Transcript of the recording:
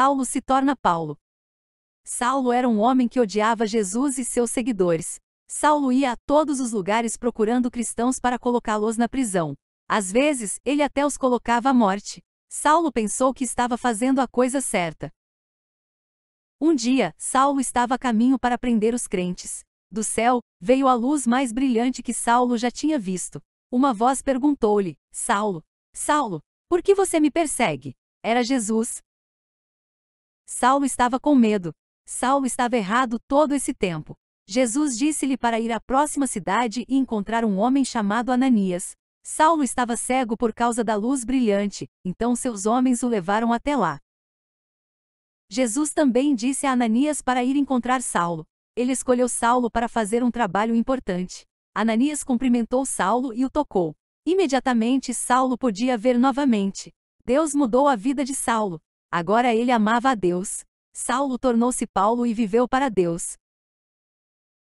Saulo se torna Paulo. Saulo era um homem que odiava Jesus e seus seguidores. Saulo ia a todos os lugares procurando cristãos para colocá-los na prisão. Às vezes, ele até os colocava à morte. Saulo pensou que estava fazendo a coisa certa. Um dia, Saulo estava a caminho para prender os crentes. Do céu, veio a luz mais brilhante que Saulo já tinha visto. Uma voz perguntou-lhe: Saulo, Saulo, por que você me persegue? Era Jesus, Saulo estava com medo. Saulo estava errado todo esse tempo. Jesus disse-lhe para ir à próxima cidade e encontrar um homem chamado Ananias. Saulo estava cego por causa da luz brilhante, então seus homens o levaram até lá. Jesus também disse a Ananias para ir encontrar Saulo. Ele escolheu Saulo para fazer um trabalho importante. Ananias cumprimentou Saulo e o tocou. Imediatamente Saulo podia ver novamente. Deus mudou a vida de Saulo. Agora ele amava a Deus. Saulo tornou-se Paulo e viveu para Deus.